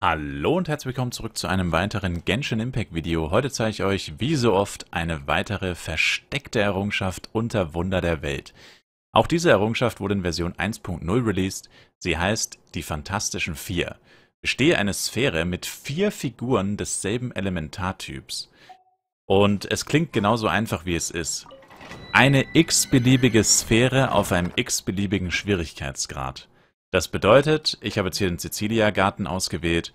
Hallo und herzlich willkommen zurück zu einem weiteren Genshin Impact Video. Heute zeige ich euch, wie so oft, eine weitere versteckte Errungenschaft unter Wunder der Welt. Auch diese Errungenschaft wurde in Version 1.0 released. Sie heißt die Fantastischen Vier. Bestehe eine Sphäre mit vier Figuren desselben Elementartyps. Und es klingt genauso einfach, wie es ist. Eine x-beliebige Sphäre auf einem x-beliebigen Schwierigkeitsgrad. Das bedeutet, ich habe jetzt hier den Cecilia-Garten ausgewählt,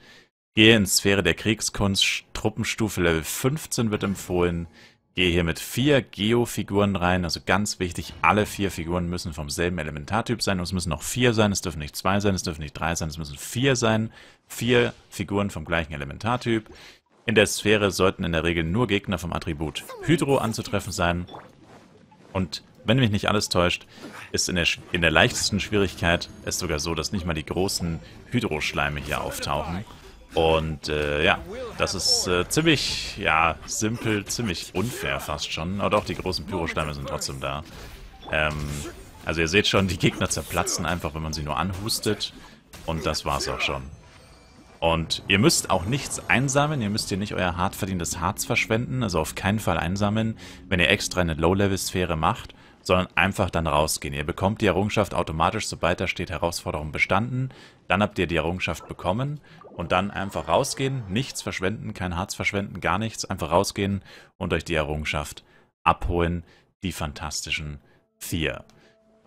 gehe in Sphäre der Kriegskunst, Truppenstufe Level 15 wird empfohlen, gehe hier mit vier Geo-Figuren rein, also ganz wichtig, alle vier Figuren müssen vom selben Elementartyp sein, und es müssen noch vier sein, es dürfen nicht zwei sein, es dürfen nicht drei sein, es müssen vier sein, vier Figuren vom gleichen Elementartyp. In der Sphäre sollten in der Regel nur Gegner vom Attribut Hydro anzutreffen sein und wenn mich nicht alles täuscht, ist in der, in der leichtesten Schwierigkeit es sogar so, dass nicht mal die großen Hydroschleime hier auftauchen. Und äh, ja, das ist äh, ziemlich, ja, simpel, ziemlich unfair fast schon. Aber doch, die großen Pyroschleime sind trotzdem da. Ähm, also ihr seht schon, die Gegner zerplatzen einfach, wenn man sie nur anhustet. Und das war's auch schon. Und ihr müsst auch nichts einsammeln, ihr müsst hier nicht euer hart verdientes Harz verschwenden, also auf keinen Fall einsammeln. Wenn ihr extra eine Low-Level-Sphäre macht, sondern einfach dann rausgehen. Ihr bekommt die Errungenschaft automatisch, sobald da steht Herausforderung bestanden. Dann habt ihr die Errungenschaft bekommen und dann einfach rausgehen, nichts verschwenden, kein Harz verschwenden, gar nichts. Einfach rausgehen und euch die Errungenschaft abholen, die fantastischen vier.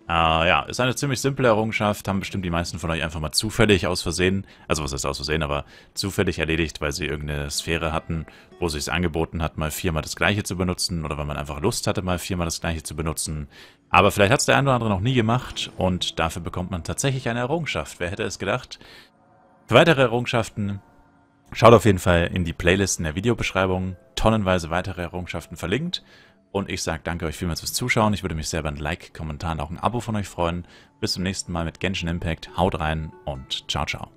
Äh, ja, ist eine ziemlich simple Errungenschaft, haben bestimmt die meisten von euch einfach mal zufällig aus Versehen, also was heißt aus Versehen, aber zufällig erledigt, weil sie irgendeine Sphäre hatten, wo sich's angeboten hat, mal viermal das gleiche zu benutzen oder weil man einfach Lust hatte, mal viermal das gleiche zu benutzen. Aber vielleicht hat es der ein oder andere noch nie gemacht und dafür bekommt man tatsächlich eine Errungenschaft. Wer hätte es gedacht? Für weitere Errungenschaften schaut auf jeden Fall in die Playlist in der Videobeschreibung, tonnenweise weitere Errungenschaften verlinkt und ich sage danke euch vielmals fürs Zuschauen. Ich würde mich sehr über ein Like, Kommentar und auch ein Abo von euch freuen. Bis zum nächsten Mal mit Genshin Impact. Haut rein und ciao, ciao.